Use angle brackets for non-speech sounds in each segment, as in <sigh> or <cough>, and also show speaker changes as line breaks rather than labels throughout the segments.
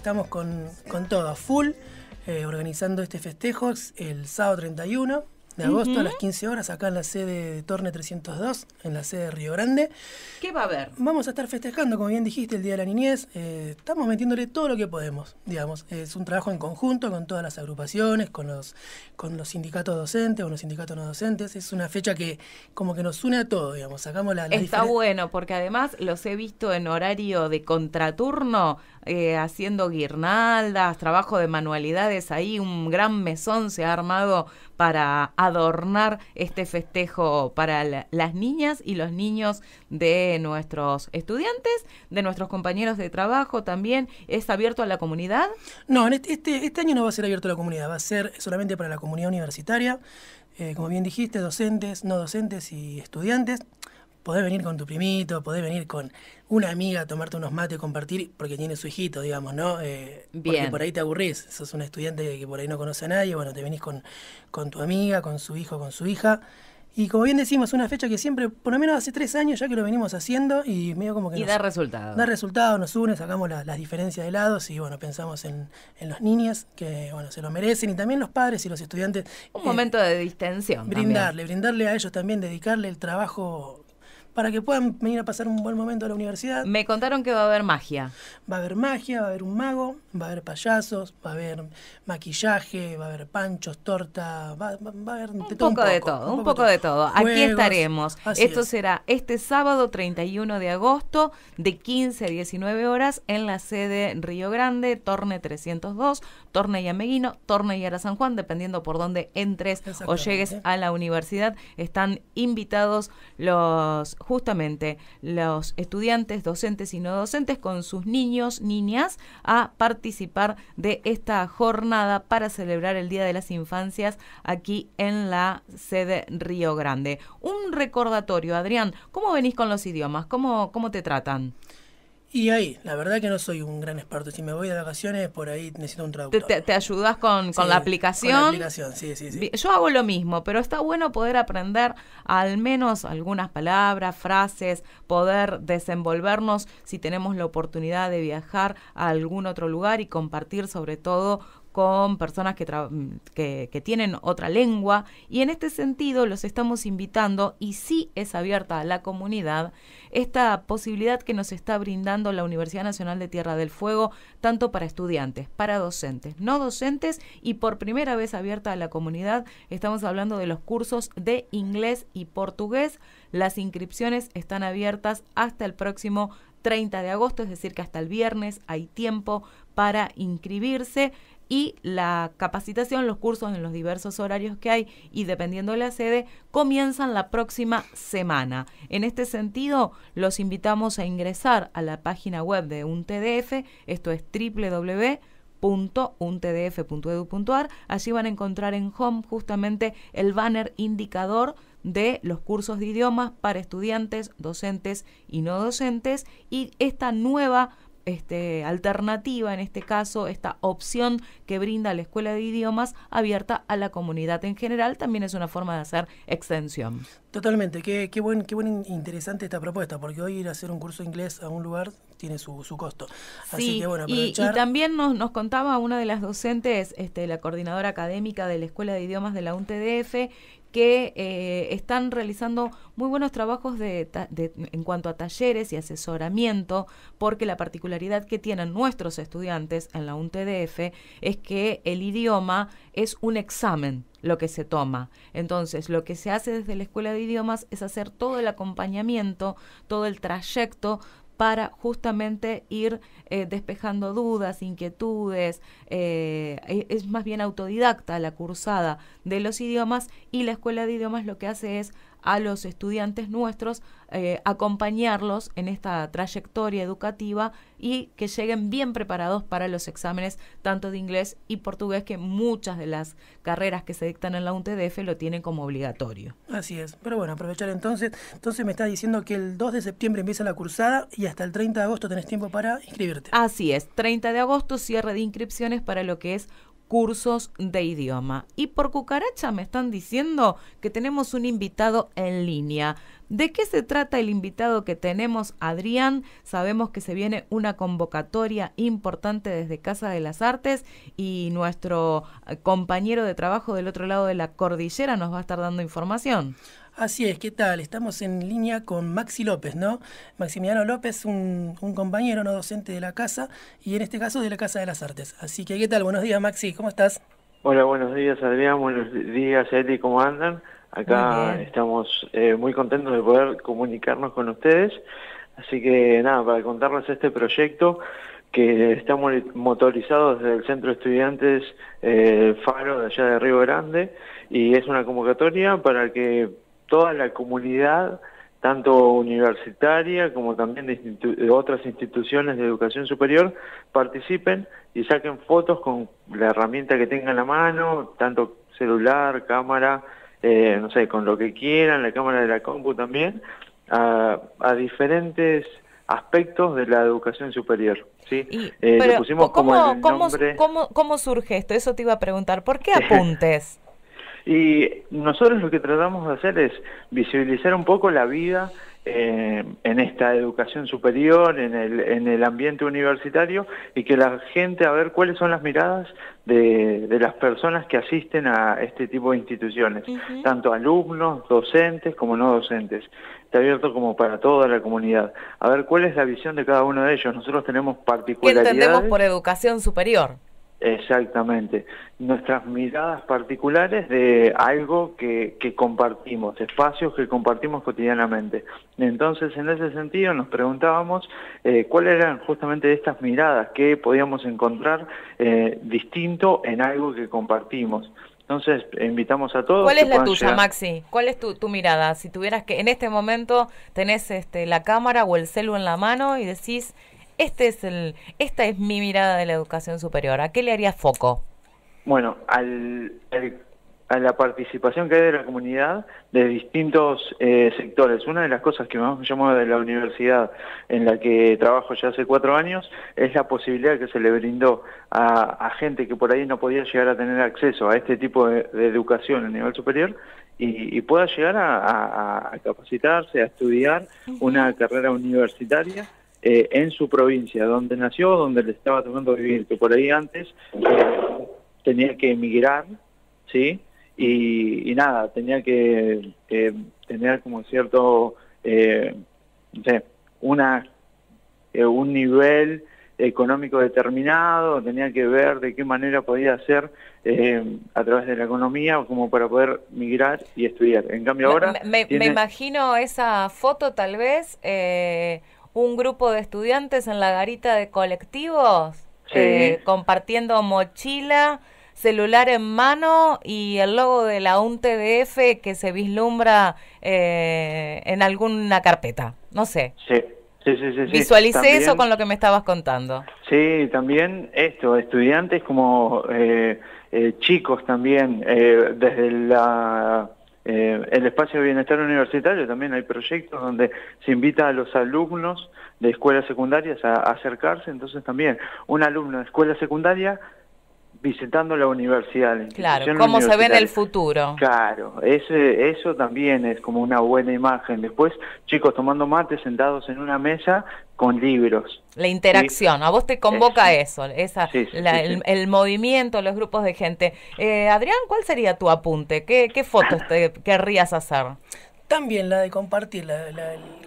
Estamos con, con todo, full, eh, organizando este festejo el sábado 31 de agosto a las 15 horas acá en la sede de Torne 302, en la sede de Río Grande. ¿Qué va a haber? Vamos a estar festejando, como bien dijiste, el Día de la Niñez. Eh, estamos metiéndole todo lo que podemos, digamos. Es un trabajo en conjunto con todas las agrupaciones, con los, con los sindicatos docentes, con los sindicatos no docentes. Es una fecha que como que nos une a todos, digamos. Sacamos la, la Está
bueno, porque además los he visto en horario de contraturno, eh, haciendo guirnaldas, trabajo de manualidades ahí, un gran mesón se ha armado para adornar este festejo para las niñas y los niños de nuestros estudiantes, de nuestros compañeros de trabajo también. ¿Es abierto a la
comunidad? No, este, este, este año no va a ser abierto a la comunidad, va a ser solamente para la comunidad universitaria, eh, como bien dijiste, docentes, no docentes y estudiantes podés venir con tu primito, podés venir con una amiga a tomarte unos mates, compartir, porque tiene su hijito, digamos, ¿no? Eh, porque por ahí te aburrís, sos un estudiante que por ahí no conoce a nadie, bueno, te venís con, con tu amiga, con su hijo, con su hija. Y como bien decimos, una fecha que siempre, por lo menos hace tres años ya que lo venimos haciendo y medio como que... Y da
resultado. Da
resultado, nos une, sacamos las diferencias de lados y bueno, pensamos en, los niños que bueno, se lo merecen y también los padres y los estudiantes. Un momento de distensión. Brindarle, brindarle a ellos también, dedicarle el trabajo para que puedan venir a pasar un buen momento a la universidad. Me contaron que va a haber magia. Va a haber magia, va a haber un mago, va a haber payasos, va a haber maquillaje, va a haber panchos, torta, va, a haber un, poco de todo. Un, poco, de
todo. Aquí estaremos. Esto será este sábado 31 de agosto de 15 a 19 horas en la sede Río Grande, Torne 302, Torne y Ameguino, Torne y Ara San Juan, dependiendo por dónde entres o llegues a la universidad. Están invitados los justamente los estudiantes, docentes y no docentes con sus niños, niñas, a participar de esta jornada para celebrar el Día de las Infancias aquí en la sede Río Grande. Un recordatorio, Adrián, ¿cómo venís con los
idiomas? ¿Cómo, cómo te tratan? Y ahí, la verdad que no soy un gran experto. Si me voy de vacaciones, por ahí necesito un traductor.
Te, ayudas con, la aplicación. la aplicación, sí, sí, sí. Yo hago lo mismo, pero está bueno poder aprender al menos algunas palabras, frases, poder desenvolvernos si tenemos la oportunidad de viajar a algún otro lugar y compartir sobre todo con personas que, tienen otra lengua y en este sentido los estamos invitando y sí es abierta a la comunidad esta posibilidad que nos está brindando la Universidad Nacional de Tierra del Fuego, tanto para estudiantes, para docentes, no docentes y por primera vez abierta a la comunidad, estamos hablando de los cursos de inglés y portugués. Las inscripciones están abiertas hasta el próximo 30 de agosto, es decir, que hasta el viernes hay tiempo para inscribirse y la capacitación, los cursos en los diversos horarios que hay y dependiendo de la sede, comienzan la próxima semana. En este sentido, los invitamos a ingresar a la página web de UNTDF, esto es www.untdf.edu.ar, Allí van a encontrar en home justamente el banner indicador de los cursos de idiomas para estudiantes, docentes y no docentes y esta nueva este, alternativa, en este caso, esta opción que brinda la Escuela de Idiomas abierta a la comunidad en general, también es una forma de hacer extensión.
Totalmente, qué, qué, buen, qué buen interesante esta propuesta, porque hoy ir a hacer un curso de inglés a un lugar tiene su, su costo. Así que bueno, aprovechar. Y,
también nos, nos contaba una de las docentes, este, la coordinadora académica de la Escuela de Idiomas de la UNTDF, que eh, están realizando muy buenos trabajos de, en cuanto a talleres y asesoramiento, porque la particularidad que tienen nuestros estudiantes en la UNTDF es que el idioma es un examen lo que se toma. Entonces, lo que se hace desde la Escuela de Idiomas es hacer todo el acompañamiento, todo el trayecto para justamente ir eh, despejando dudas, inquietudes, eh, e-, es más bien autodidacta la cursada de los idiomas y la escuela de idiomas lo que hace es a los estudiantes nuestros, eh, acompañarlos en esta trayectoria educativa y que lleguen bien preparados para los exámenes tanto de inglés y portugués que muchas de las carreras que se dictan en la UNTDF lo tienen como obligatorio.
Así es, pero bueno, aprovechar entonces, entonces me estás diciendo que el 2 de septiembre empieza la cursada y hasta el 30 de agosto tenés tiempo para inscribirte.
Así es, 30 de agosto cierre de inscripciones para lo que es cursos de idioma. Y por cucaracha me están diciendo que tenemos un invitado en línea. ¿De qué se trata el invitado que tenemos, Adrián? Sabemos que se viene una convocatoria importante desde Casa de las Artes y nuestro eh, compañero de trabajo del otro lado de la cordillera
nos va a estar dando información. Así es, ¿qué tal? Estamos en línea con Maxi López, ¿no? Maximiliano López, un, compañero no docente de la casa y en este caso de la Casa de las Artes. Así que, ¿qué tal? Buenos días, Maxi, ¿cómo estás?
Hola, buenos días, Adrián, buenos días, Eli, ¿cómo andan? Acá estamos eh, muy contentos de poder comunicarnos con ustedes. Así que, nada, para contarles este proyecto que está motorizado desde el Centro de Estudiantes eh, Faro de allá de Río Grande y es una convocatoria para que toda la comunidad, tanto universitaria como también de, otras instituciones de educación superior, participen y saquen fotos con la herramienta que tengan a la mano, tanto celular, cámara, eh, no sé, con lo que quieran, la cámara de la compu también, a, diferentes aspectos de la educación superior. ¿sí? como
¿Cómo surge esto? Eso te iba a preguntar. ¿Por qué <laughs> apuntes?
Y nosotros lo que tratamos de hacer es visibilizar un poco la vida eh, en esta educación superior, en el, en el ambiente universitario, y que la gente a ver cuáles son las miradas de, de las personas que asisten a este tipo de instituciones, tanto alumnos, docentes como no docentes. Está abierto como para toda la comunidad. A ver cuál es la visión de cada uno de ellos. Nosotros tenemos particularidades. ¿Qué entendemos
por educación superior?
Exactamente. Nuestras miradas particulares de algo que, compartimos, espacios que compartimos cotidianamente. Entonces, en ese sentido, nos preguntábamos eh, cuáles eran justamente estas miradas que podíamos encontrar eh, distinto en algo que compartimos. Entonces, invitamos a todos. ¿Cuál es la tuya,
Maxi? ¿Cuál es tu, mirada? Si tuvieras que, en este momento, tenés este, la cámara o el celu en la mano y decís, este es el, esta es mi mirada de la educación superior. ¿A qué le haría foco?
Bueno, al, a la participación que hay de la comunidad de distintos eh, sectores. Una de las cosas que más me llamó de la universidad en la que trabajo ya hace cuatro años es la posibilidad que se le brindó a, gente que por ahí no podía llegar a tener acceso a este tipo de, educación a nivel superior y, pueda llegar a, capacitarse, a estudiar una carrera universitaria eh, en su provincia, donde nació, donde le estaba tomando vivir, que por ahí antes eh, tenía que emigrar, ¿sí? Y, nada, tenía que, tener como cierto, eh, no sé, una, un nivel económico determinado, tenía que ver de qué manera podía hacer a través de la economía como para poder migrar y estudiar. En cambio ahora... Me,
imagino esa foto tal vez, eh, un grupo de estudiantes en la garita de colectivos, eh, compartiendo mochila, celular en mano y el logo de la UNTDF que se vislumbra eh, en alguna carpeta, no sé.
Sí. Sí, Visualicé eso con
lo que me estabas contando.
Sí, también esto, estudiantes como eh, chicos también, desde la eh, el espacio de bienestar universitario también hay proyectos donde se invita a los alumnos de escuelas secundarias a, a acercarse, entonces también un alumno de escuela secundaria visitando la universidad. claro, cómo se ve en el futuro. Claro, ese, eso también es como una buena imagen. Después, chicos tomando mate, sentados en una mesa con libros.
La interacción, a vos te convoca eso, esa, el, movimiento, los grupos de gente. Eh, Adrián, ¿cuál sería tu apunte? ¿Qué, qué fotos te querrías hacer?
también la de compartir, la,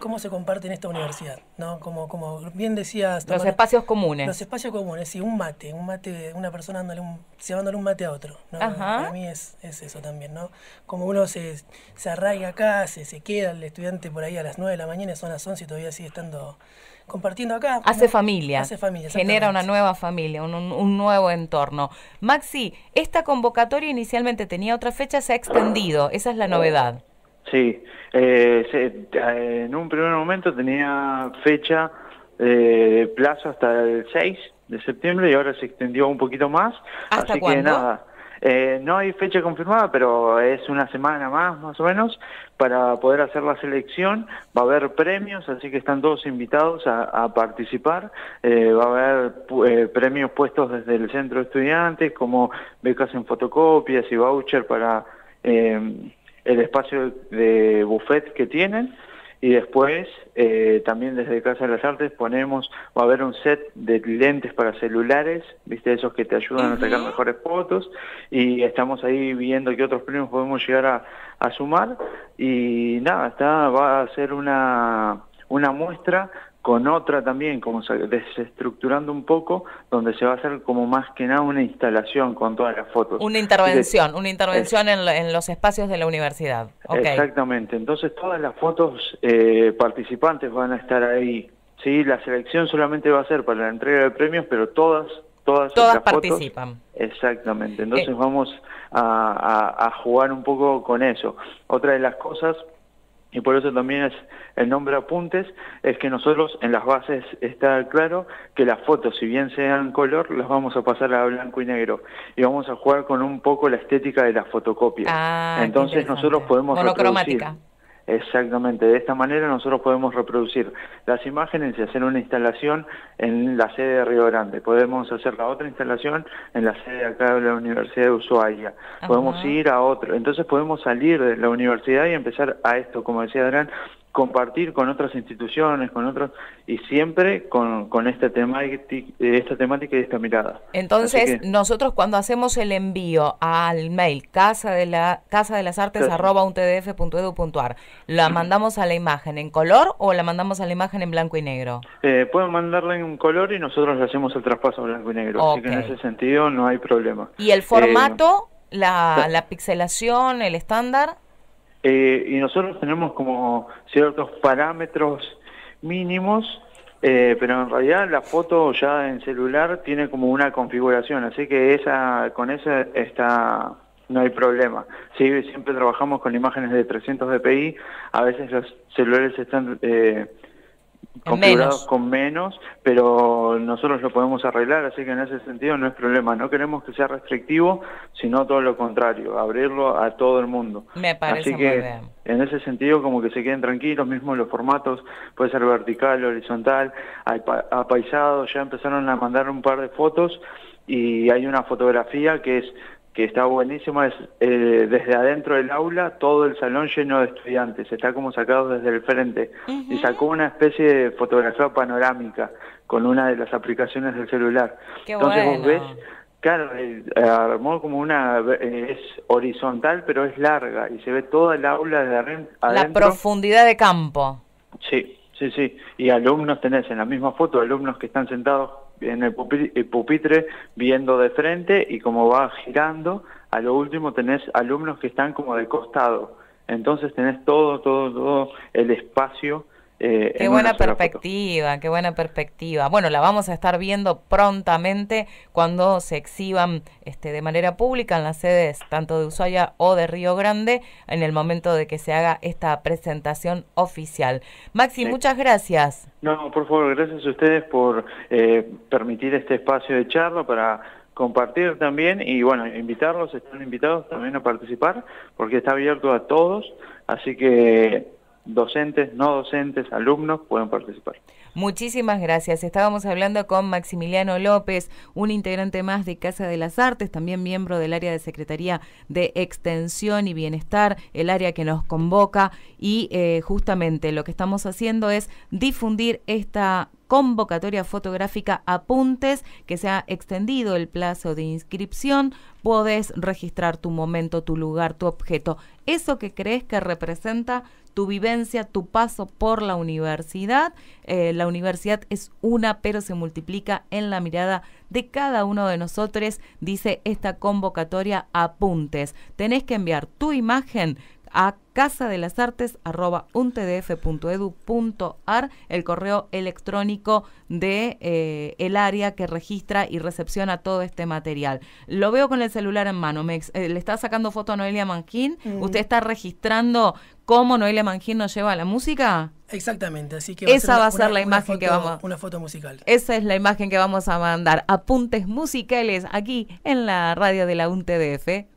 cómo se comparte en esta universidad, ¿no? Como, como bien decías... los espacios comunes. Los espacios comunes, sí, un mate, un mate, una persona dándole un, llevándole un mate a otro, ¿no? Para mí es, es, eso también, ¿no? Como uno se, arraiga acá, se, queda el estudiante por ahí a las 9 de la mañana, son las 11 y todavía sigue estando compartiendo acá. Hace familia. Hace familia. Genera una
nueva familia, un, un, nuevo entorno. Maxi, esta convocatoria inicialmente tenía otra fecha, se ha extendido, esa es la novedad.
Sí, eh, eh, en un primer momento tenía fecha eh, de plazo hasta el 6 de septiembre y ahora se extendió un poquito más. ¿Hasta así que nada, no hay fecha confirmada, pero es una semana más, más o menos, para poder hacer la selección. Va a haber premios, así que están todos invitados a, a participar. va a haber premios puestos desde el centro de estudiantes, como becas en fotocopias y voucher para el espacio de buffet que tienen y después eh, también desde Casa de las Artes ponemos, va a haber un set de lentes para celulares, viste, esos que te ayudan a sacar mejores fotos y estamos ahí viendo qué otros primos podemos llegar a, sumar y nada, está, va a ser una, una muestra con otra también, como desestructurando un poco, donde se va a hacer como más que nada una instalación con todas las fotos. Una intervención, una intervención
en, los espacios de la universidad. Exactamente.
Entonces todas las fotos eh, participantes van a estar ahí. Sí, la selección solamente va a ser para la entrega de premios, pero todas todas, todas participan. Exactamente, entonces eh. vamos a, jugar un poco con eso. Otra de las cosas y por eso también es el nombre apuntes, es que nosotros en las bases está claro que las fotos, si bien sean color, las vamos a pasar a blanco y negro y vamos a jugar con un poco la estética de la fotocopia. Ah, Entonces nosotros podemos Reproducir Exactamente, de esta manera nosotros podemos reproducir las imágenes y hacer una instalación en la sede de Río Grande, podemos hacer la otra instalación en la sede acá de la Universidad de Ushuaia, podemos ir a otro, entonces podemos salir de la universidad y empezar a esto, como decía Adrián, compartir con otras instituciones, con otros, y siempre con, con esta, temática, esta temática y esta mirada.
Entonces, nosotros cuando hacemos el envío al mail casa de la casa de las artes ¿la mandamos a la imagen en color o la mandamos a la imagen en blanco y negro?
Eh, pueden mandarla en color y nosotros le hacemos el traspaso en blanco y negro, así que en ese sentido no hay problema. ¿Y el formato,
eh, la, la pixelación, el
estándar? Eh, y nosotros tenemos como ciertos parámetros mínimos, eh, pero en realidad la foto ya en celular tiene como una configuración, así que esa con esa está no hay problema. siempre trabajamos con imágenes de 300 dpi, a veces los celulares están eh, con menos, pero nosotros lo podemos arreglar, así que en ese sentido no es problema. No queremos que sea restrictivo, sino todo lo contrario, abrirlo a todo el mundo.
Me parece así que
en ese sentido como que se queden tranquilos, mismo los formatos, puede ser vertical, horizontal, apaisado, ya empezaron a mandar un par de fotos y hay una fotografía que es que está buenísimo, es eh, desde adentro del aula todo el salón lleno de estudiantes, está como sacado desde el frente y sacó una especie de fotografía panorámica con una de las aplicaciones del celular. Entonces vos ves, claro, eh, armó como una, eh, es horizontal pero es larga y se ve toda el aula desde adentro. La profundidad
de campo.
Sí, sí, sí, y alumnos tenés en la misma foto, alumnos que están sentados en el pupitre viendo de frente y como va girando, a lo último tenés alumnos que están como de costado. Entonces tenés todo, todo, todo el espacio eh, qué buena
perspectiva, qué buena perspectiva. Bueno, la vamos a estar viendo prontamente cuando se exhiban este, de manera pública en las sedes tanto de Ushuaia o de Río Grande en el momento de que se haga esta presentación oficial. Maxi, muchas gracias.
No, por favor, gracias a ustedes por eh, permitir este espacio de charla para compartir también y bueno, invitarlos, están invitados también a participar porque está abierto a todos, así que docentes, no docentes, alumnos pueden participar.
Muchísimas gracias. Estábamos hablando con Maximiliano López, un integrante más de Casa de las Artes, también miembro del área de Secretaría de Extensión y Bienestar, el área que nos convoca y eh, justamente lo que estamos haciendo es difundir esta convocatoria fotográfica Apuntes, que se ha extendido el plazo de inscripción, podés registrar tu momento, tu lugar, tu objeto, eso que crees que representa tu vivencia, tu paso por la universidad. Eh, la universidad es una, pero se multiplica en la mirada de cada uno de nosotros, dice esta convocatoria Apuntes. Tenés que enviar tu imagen a casa de las artes untdf.edu.ar, el correo electrónico de eh, el área que registra y recepciona todo este material. Lo veo con el celular en mano, eh, le está sacando foto a Noelia Mangín, mm. usted está registrando cómo Noelia Mangín nos lleva la música. Exactamente, así que va esa a va a ser la imagen que vamos una
foto musical.
Esa es la imagen que vamos a mandar. Apuntes musicales aquí en la radio de la UNTDF.